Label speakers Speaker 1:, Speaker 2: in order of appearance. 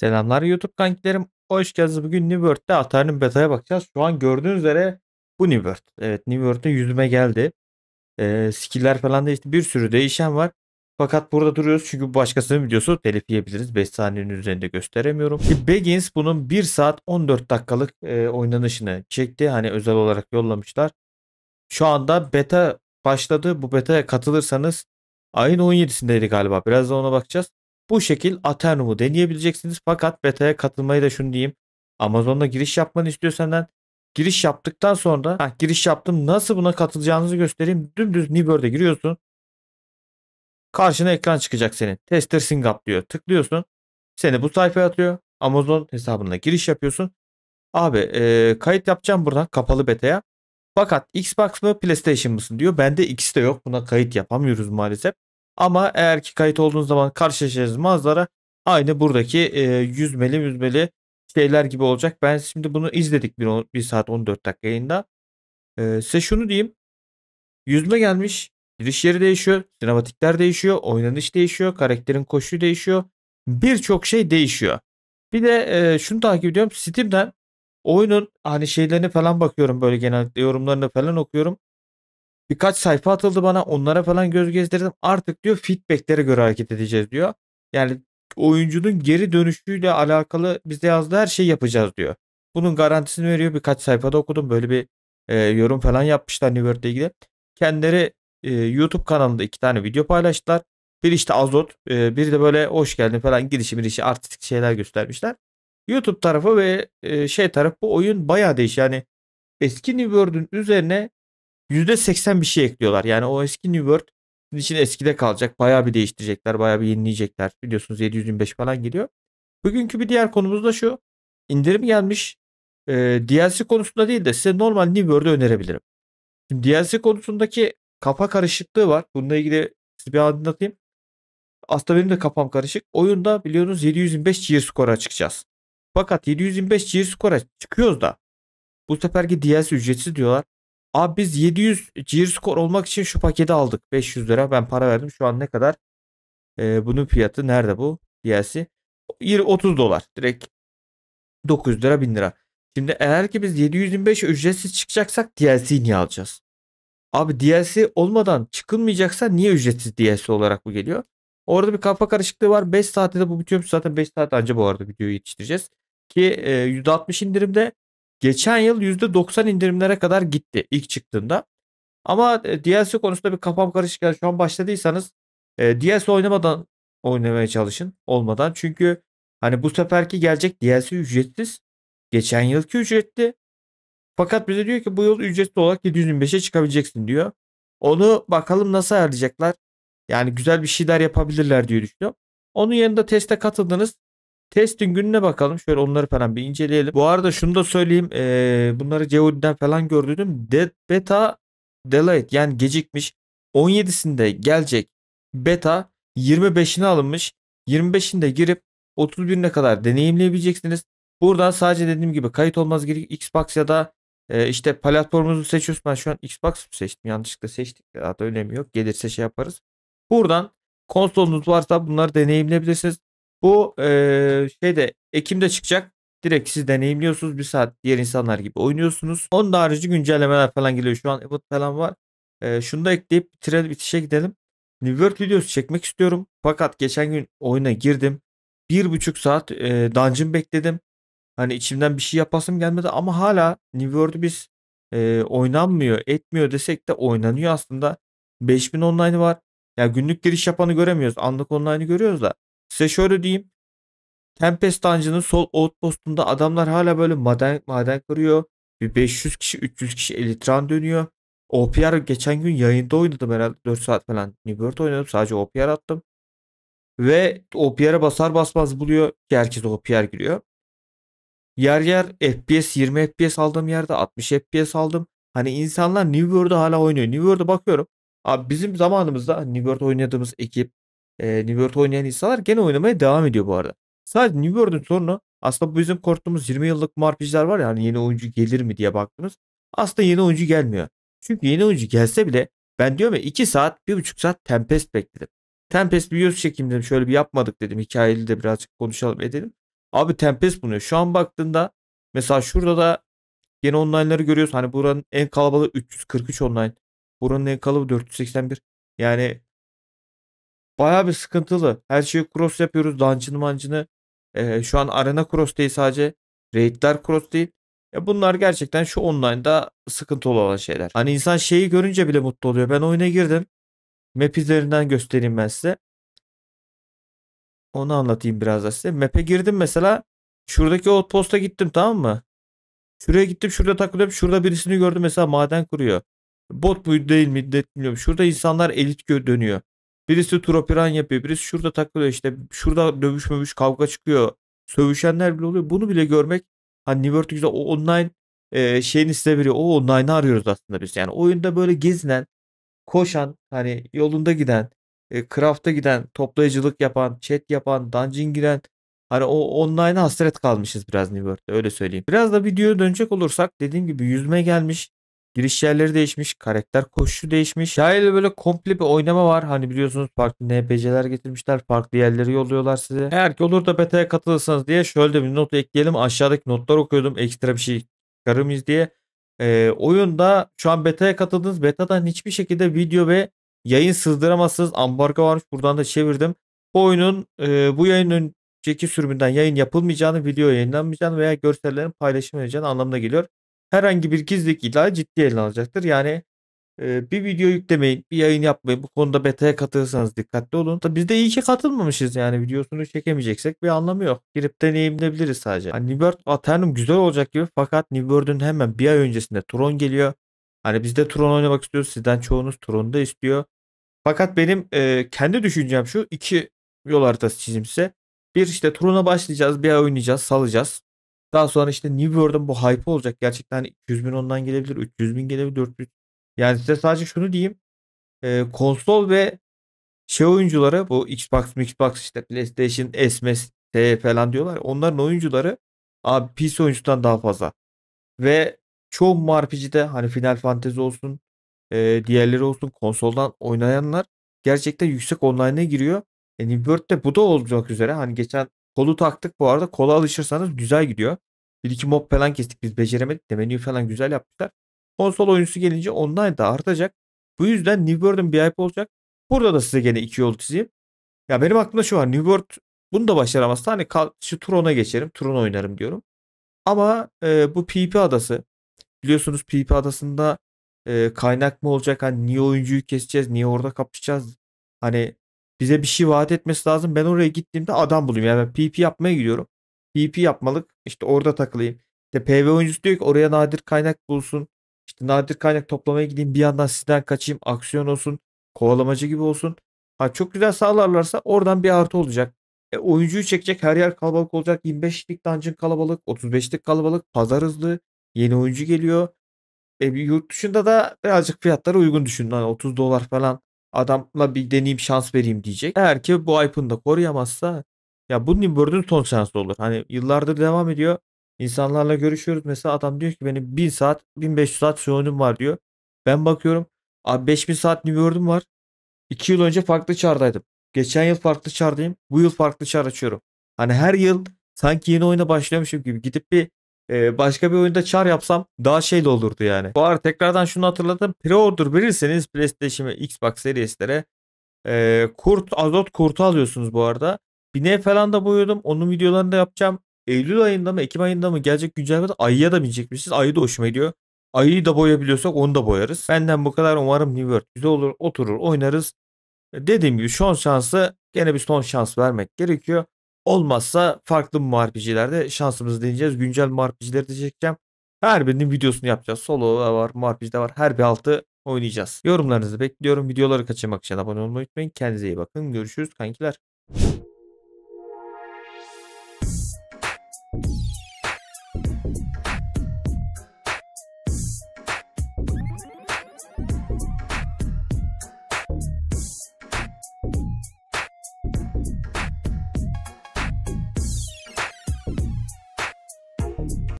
Speaker 1: Selamlar YouTube kankilerim. Hoş geldiniz. Bugün New World'de Atari'nin beta'ya bakacağız. Şu an gördüğünüz üzere bu New World. Evet New World'de yüzüme geldi. Ee, skill'ler falan değişti. Bir sürü değişen var. Fakat burada duruyoruz çünkü başkasının videosu telif yiyebiliriz. 5 saniyenin üzerinde gösteremiyorum. E, Begins bunun 1 saat 14 dakikalık e, oynanışını çekti. Hani özel olarak yollamışlar. Şu anda beta başladı. Bu beta'ya katılırsanız ayın 17'sindeydi galiba. Biraz da ona bakacağız. Bu şekil Aternum'u deneyebileceksiniz. Fakat beta'ya katılmayı da şunu diyeyim. Amazon'da giriş yapmanı istiyor senden. Giriş yaptıktan sonra ha, giriş yaptım nasıl buna katılacağınızı göstereyim. Dümdüz Nibör'de giriyorsun. Karşına ekran çıkacak senin. Tester Singap diyor. Tıklıyorsun. Seni bu sayfaya atıyor. Amazon hesabına giriş yapıyorsun. Abi e, kayıt yapacağım buradan kapalı beta'ya. Fakat Xbox mı PlayStation mısın diyor. Bende ikisi de yok. Buna kayıt yapamıyoruz maalesef. Ama eğer ki kayıt olduğunuz zaman karşılaşacağınız manzara aynı buradaki e, yüzmeli yüzmeli şeyler gibi olacak. Ben şimdi bunu izledik bir, bir saat 14 dakika yayında. E, size şunu diyeyim. Yüzme gelmiş. Giriş yeri değişiyor. Sinematikler değişiyor. Oynanış değişiyor. Karakterin koşu değişiyor. Birçok şey değişiyor. Bir de e, şunu takip ediyorum. Steam'den oyunun hani şeylerini falan bakıyorum böyle genellikle yorumlarını falan okuyorum. Birkaç sayfa atıldı bana. Onlara falan göz gezdirdim. Artık diyor feedbacklere göre hareket edeceğiz diyor. Yani oyuncunun geri dönüşüyle alakalı bize yazdığı her şeyi yapacağız diyor. Bunun garantisini veriyor. Birkaç sayfada okudum. Böyle bir e, yorum falan yapmışlar New World'le ilgili. Kendileri e, YouTube kanalında iki tane video paylaştılar. Bir işte Azot, e, bir de böyle hoş geldin falan girişi bir işi artistik şeyler göstermişler. YouTube tarafı ve e, şey tarafı bu oyun bayağı değiş. Yani eski New World'un üzerine %80 bir şey ekliyorlar. Yani o eski New World için eskide kalacak. Bayağı bir değiştirecekler, bayağı bir yenileyecekler. Biliyorsunuz 725 falan geliyor. Bugünkü bir diğer konumuz da şu. İndirim gelmiş. E, ee, DLC konusunda değil de size normal New World'ı önerebilirim. Şimdi DLC konusundaki kafa karışıklığı var. Bununla ilgili size bir anlatayım. Aslında benim de kafam karışık. Oyunda biliyorsunuz 725 cheer skora çıkacağız. Fakat 725 cheer skora çıkıyoruz da bu seferki DLC ücretsiz diyorlar. Abi biz 700 cheer score olmak için şu paketi aldık. 500 lira ben para verdim. Şu an ne kadar? Ee, bunun fiyatı nerede bu? DLC. 30 dolar. Direkt 900 lira 1000 lira. Şimdi eğer ki biz 725 ücretsiz çıkacaksak DLC niye alacağız? Abi DLC olmadan çıkılmayacaksa niye ücretsiz DLC olarak bu geliyor? Orada bir kafa karışıklığı var. 5 saatte de bu bitiyormuş. Zaten 5 saat önce bu arada videoyu yetiştireceğiz. Ki %60 e, indirimde Geçen yıl %90 indirimlere kadar gitti ilk çıktığında. Ama e, DLC konusunda bir kafam karışık. Yani şu an başladıysanız e, DLC oynamadan oynamaya çalışın. Olmadan. Çünkü hani bu seferki gelecek DLC ücretsiz. Geçen yılki ücretli. Fakat bize diyor ki bu yıl ücretli olarak 725'e çıkabileceksin diyor. Onu bakalım nasıl ayarlayacaklar. Yani güzel bir şeyler yapabilirler diye düşünüyorum. Onun yanında teste katıldınız. Testin gününe bakalım. Şöyle onları falan bir inceleyelim. Bu arada şunu da söyleyeyim. Ee, bunları Ceodi'den falan gördüm. Dead Beta Delayed yani gecikmiş. 17'sinde gelecek beta 25'ine alınmış. 25'inde girip 31'ine kadar deneyimleyebileceksiniz. Buradan sadece dediğim gibi kayıt olmaz gerek. Xbox ya da e, işte platformunuzu seçiyorsunuz. Ben şu an Xbox seçtim. Yanlışlıkla seçtik. Zaten önemi yok. Gelirse şey yaparız. Buradan konsolunuz varsa bunları deneyimleyebilirsiniz. Bu e, şeyde Ekim'de çıkacak. Direkt siz deneyimliyorsunuz bir saat diğer insanlar gibi oynuyorsunuz. Onun harici güncellemeler falan geliyor. Şu an evet falan var. E, şunu da ekleyip bitirelim, bitişe gidelim. New World videosu çekmek istiyorum. Fakat geçen gün oyuna girdim. Bir buçuk saat e, dungeon bekledim. Hani içimden bir şey yapasım gelmedi ama hala New World'u biz e, oynanmıyor etmiyor desek de oynanıyor aslında. 5000 online var. Ya günlük giriş yapanı göremiyoruz. Anlık online'ı görüyoruz da. Size şöyle diyeyim. Tempest Dungeon'ın sol outpost'unda adamlar hala böyle maden maden kırıyor. Bir 500 kişi 300 kişi elitran dönüyor. OPR geçen gün yayında oynadım herhalde 4 saat falan. New World oynadım sadece OPR attım. Ve OPR'e basar basmaz buluyor herkes OPR giriyor. Yer yer FPS 20 FPS aldığım yerde 60 FPS aldım. Hani insanlar New World'u hala oynuyor. New World'a bakıyorum. Abi bizim zamanımızda New World oynadığımız ekip e, New World oynayan insanlar gene oynamaya devam ediyor bu arada. Sadece New World'un sorunu aslında bu bizim korktuğumuz 20 yıllık MMORPG'ler var ya hani yeni oyuncu gelir mi diye baktınız. Aslında yeni oyuncu gelmiyor. Çünkü yeni oyuncu gelse bile ben diyorum ya 2 saat 1,5 saat Tempest bekledim. Tempest videosu çekim dedim. Şöyle bir yapmadık dedim. Hikayeli de birazcık konuşalım edelim. Abi Tempest bunuyor. Şu an baktığında mesela şurada da yeni online'ları görüyoruz. Hani buranın en kalabalığı 343 online. Buranın en kalabalığı 481. Yani Bayağı bir sıkıntılı. Her şeyi cross yapıyoruz. Dungeon mancını. E, şu an arena cross değil sadece. Raidler cross değil. Ya bunlar gerçekten şu online'da sıkıntılı olan şeyler. Hani insan şeyi görünce bile mutlu oluyor. Ben oyuna girdim. Map üzerinden göstereyim ben size. Onu anlatayım biraz da size. Map'e girdim mesela. Şuradaki outpost'a gittim tamam mı? Şuraya gittim şurada takılıyorum. Şurada birisini gördüm mesela maden kuruyor. Bot muydu değil mi? Bilmiyorum. Şurada insanlar elit dönüyor. Birisi turopiran yapıyor. Birisi şurada takılıyor işte. Şurada dövüş kavga çıkıyor. Sövüşenler bile oluyor. Bunu bile görmek hani New World'da o online e, şeyini size veriyor. O online'ı arıyoruz aslında biz. Yani oyunda böyle gezinen, koşan, hani yolunda giden, e, craft'a giden, toplayıcılık yapan, chat yapan, dungeon giren Hani o online'a hasret kalmışız biraz New World'da öyle söyleyeyim. Biraz da videoya dönecek olursak dediğim gibi yüzme gelmiş. Giriş yerleri değişmiş. Karakter koşusu değişmiş. Hikayeyle böyle komple bir oynama var. Hani biliyorsunuz farklı NPC'ler getirmişler. Farklı yerleri yolluyorlar size. Eğer ki olur da beta'ya katılırsanız diye şöyle bir not ekleyelim. Aşağıdaki notlar okuyordum. Ekstra bir şey çıkarır diye. Ee, oyunda şu an beta'ya katıldınız. Beta'dan hiçbir şekilde video ve yayın sızdıramazsınız. Ambargo varmış. Buradan da çevirdim. Bu oyunun e, bu yayının önceki sürümünden yayın yapılmayacağını, video yayınlanmayacağını veya görsellerin paylaşılmayacağını anlamına geliyor herhangi bir gizlilik ihlali ciddi ele alacaktır. Yani e, bir video yüklemeyin, bir yayın yapmayın. Bu konuda beta'ya katılırsanız dikkatli olun. Da biz de iyi ki katılmamışız yani videosunu çekemeyeceksek bir anlamı yok. Girip deneyimleyebiliriz sadece. Hani Nibird Aternum güzel olacak gibi fakat Nibird'ün hemen bir ay öncesinde Tron geliyor. Hani biz de Tron oynamak istiyoruz. Sizden çoğunuz Tron'u da istiyor. Fakat benim e, kendi düşüncem şu. iki yol haritası çizimse Bir işte Tron'a başlayacağız. Bir ay oynayacağız. Salacağız. Daha sonra işte New World'ın bu hype olacak. Gerçekten 200 bin ondan gelebilir, 300 bin gelebilir, 400. Yani size sadece şunu diyeyim. E, konsol ve şey oyuncuları bu Xbox, Xbox işte PlayStation, SMS falan diyorlar. Onların oyuncuları abi PC oyuncudan daha fazla. Ve çoğu RPG'de hani Final Fantasy olsun, e, diğerleri olsun konsoldan oynayanlar gerçekten yüksek online'a giriyor. E, New World'de bu da olacak üzere. Hani geçen Kolu taktık bu arada. Kola alışırsanız güzel gidiyor. Bir iki mob falan kestik biz beceremedik de menüyü falan güzel yaptılar Konsol oyuncusu gelince online da artacak. Bu yüzden New World'un bir IP olacak. Burada da size gene iki yol çizeyim. Ya benim aklımda şu var. New World bunu da başaramazsa hani şu Tron'a geçerim. Tron oynarım diyorum. Ama e, bu PP adası biliyorsunuz PP adasında e, kaynak mı olacak? Hani niye oyuncuyu keseceğiz? Niye orada kapışacağız? Hani bize bir şey vaat etmesi lazım. Ben oraya gittiğimde adam bulayım. Yani ben PP yapmaya gidiyorum. PP yapmalık işte orada takılayım. İşte PV oyuncusu diyor ki oraya nadir kaynak bulsun. İşte nadir kaynak toplamaya gideyim. Bir yandan sizden kaçayım. Aksiyon olsun. Kovalamacı gibi olsun. Ha çok güzel sağlarlarsa oradan bir artı olacak. E, oyuncuyu çekecek her yer kalabalık olacak. 25'lik dungeon kalabalık, 35'lik kalabalık, pazar hızlı, yeni oyuncu geliyor. E, yurt dışında da birazcık fiyatları uygun düşündüm. Hani 30 dolar falan adamla bir deneyim şans vereyim diyecek. Eğer ki bu hype'ını da koruyamazsa ya bu Nimbird'ün son seansı olur. Hani yıllardır devam ediyor. İnsanlarla görüşüyoruz. Mesela adam diyor ki benim 1000 saat 1500 saat suyonum var diyor. Ben bakıyorum abi 5000 saat Nimbird'üm var. 2 yıl önce farklı çardaydım. Geçen yıl farklı çardayım. Bu yıl farklı çar açıyorum. Hani her yıl sanki yeni oyuna başlıyormuşum gibi gidip bir ee, başka bir oyunda çar yapsam daha şeyli olurdu yani. Bu arada tekrardan şunu hatırladım. Pre-order verirseniz PlayStation ve Xbox serislere e, kurt, azot kurtu alıyorsunuz bu arada. Bineğe falan da boyuyordum. Onun videolarını da yapacağım. Eylül ayında mı Ekim ayında mı gelecek güncellemede ayıya da binecekmişiz. Ayı da hoşuma gidiyor. Ayıyı da boyayabiliyorsak onu da boyarız. Benden bu kadar umarım New World güzel olur. Oturur oynarız. Dediğim gibi son şansı gene bir son şans vermek gerekiyor. Olmazsa farklı MMORPG'lerde şansımızı deneyeceğiz. Güncel MMORPG'leri de çekeceğim. Her birinin videosunu yapacağız. Solo da var, MMORPG'de var. Her bir altı oynayacağız. Yorumlarınızı bekliyorum. Videoları kaçırmak için abone olmayı unutmayın. Kendinize iyi bakın. Görüşürüz kankiler.